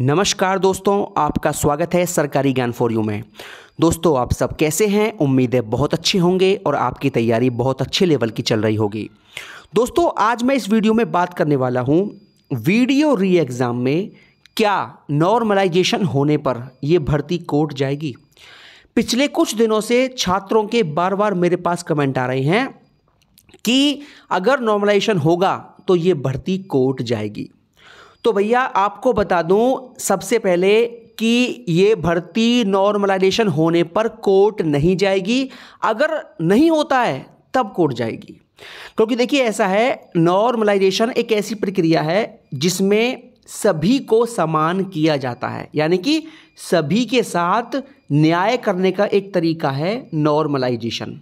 नमस्कार दोस्तों आपका स्वागत है सरकारी ज्ञान फॉर यू में दोस्तों आप सब कैसे हैं उम्मीदें बहुत अच्छी होंगे और आपकी तैयारी बहुत अच्छे लेवल की चल रही होगी दोस्तों आज मैं इस वीडियो में बात करने वाला हूं वीडियो री एग्ज़ाम में क्या नॉर्मलाइजेशन होने पर यह भर्ती कोट जाएगी पिछले कुछ दिनों से छात्रों के बार बार मेरे पास कमेंट आ रहे हैं कि अगर नॉर्मलाइजेशन होगा तो ये भर्ती कोर्ट जाएगी तो भैया आपको बता दूं सबसे पहले कि ये भर्ती नॉर्मलाइजेशन होने पर कोर्ट नहीं जाएगी अगर नहीं होता है तब कोर्ट जाएगी क्योंकि देखिए ऐसा है नॉर्मलाइजेशन एक ऐसी प्रक्रिया है जिसमें सभी को समान किया जाता है यानी कि सभी के साथ न्याय करने का एक तरीका है नॉर्मलाइजेशन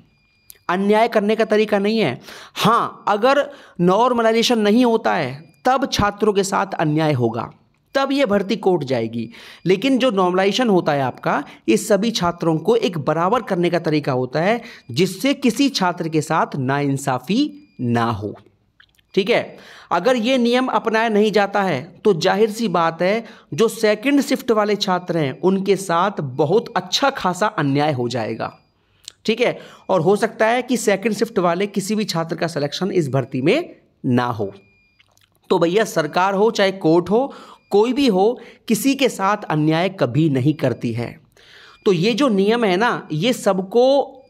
अन्याय करने का तरीका नहीं है हाँ अगर नॉर्मलाइजेशन नहीं होता है तब छात्रों के साथ अन्याय होगा तब ये भर्ती कोर्ट जाएगी लेकिन जो नॉर्मलाइजेशन होता है आपका ये सभी छात्रों को एक बराबर करने का तरीका होता है जिससे किसी छात्र के साथ नाइंसाफ़ी ना हो ठीक है अगर ये नियम अपनाया नहीं जाता है तो जाहिर सी बात है जो सेकंड शिफ्ट वाले छात्र हैं उनके साथ बहुत अच्छा खासा अन्याय हो जाएगा ठीक है और हो सकता है कि सेकंड शिफ्ट वाले किसी भी छात्र का सिलेक्शन इस भर्ती में ना हो तो भैया सरकार हो चाहे कोर्ट हो कोई भी हो किसी के साथ अन्याय कभी नहीं करती है तो ये जो नियम है ना ये सबको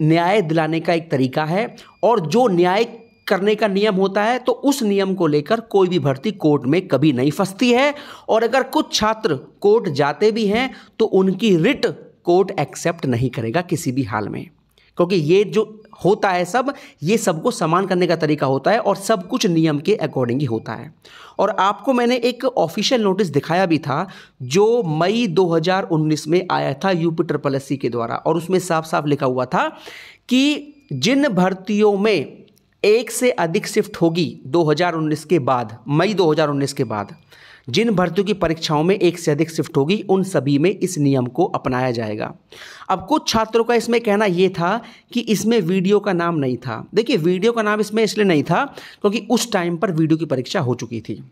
न्याय दिलाने का एक तरीका है और जो न्याय करने का नियम होता है तो उस नियम को लेकर कोई भी भर्ती कोर्ट में कभी नहीं फंसती है और अगर कुछ छात्र कोर्ट जाते भी हैं तो उनकी रिट कोर्ट एक्सेप्ट नहीं करेगा किसी भी हाल में क्योंकि ये जो होता है सब ये सबको समान करने का तरीका होता है और सब कुछ नियम के अकॉर्डिंग ही होता है और आपको मैंने एक ऑफिशियल नोटिस दिखाया भी था जो मई 2019 में आया था यूपी ट्रिपल एस के द्वारा और उसमें साफ साफ लिखा हुआ था कि जिन भर्तियों में एक से अधिक शिफ्ट होगी 2019 के बाद मई 2019 के बाद जिन भर्तियों की परीक्षाओं में एक से अधिक शिफ्ट होगी उन सभी में इस नियम को अपनाया जाएगा अब कुछ छात्रों का इसमें कहना यह था कि इसमें वीडियो का नाम नहीं था देखिए वीडियो का नाम इसमें इसलिए नहीं था क्योंकि उस टाइम पर वीडियो की परीक्षा हो चुकी थी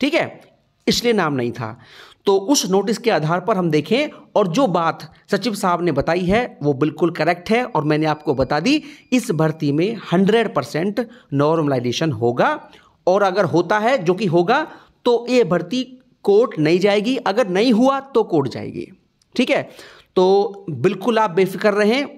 ठीक है इसलिए नाम नहीं था तो उस नोटिस के आधार पर हम देखें और जो बात सचिव साहब ने बताई है वो बिल्कुल करेक्ट है और मैंने आपको बता दी इस भर्ती में 100 परसेंट नॉर्मलाइजेशन होगा और अगर होता है जो कि होगा तो ये भर्ती कोर्ट नहीं जाएगी अगर नहीं हुआ तो कोर्ट जाएगी ठीक है तो बिल्कुल आप बेफिक्र रहें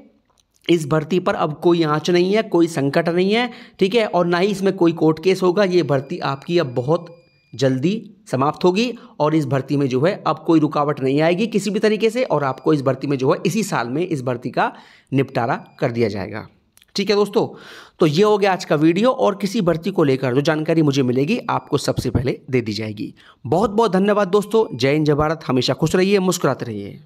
इस भर्ती पर अब कोई आँच नहीं है कोई संकट नहीं है ठीक है और ना ही इसमें कोई कोर्ट केस होगा ये भर्ती आपकी अब बहुत जल्दी समाप्त होगी और इस भर्ती में जो है अब कोई रुकावट नहीं आएगी किसी भी तरीके से और आपको इस भर्ती में जो है इसी साल में इस भर्ती का निपटारा कर दिया जाएगा ठीक है दोस्तों तो ये हो गया आज का वीडियो और किसी भर्ती को लेकर जो जानकारी मुझे मिलेगी आपको सबसे पहले दे दी जाएगी बहुत बहुत धन्यवाद दोस्तों जय हिंद जय भारत हमेशा खुश रहिए मुस्कुराते रहिए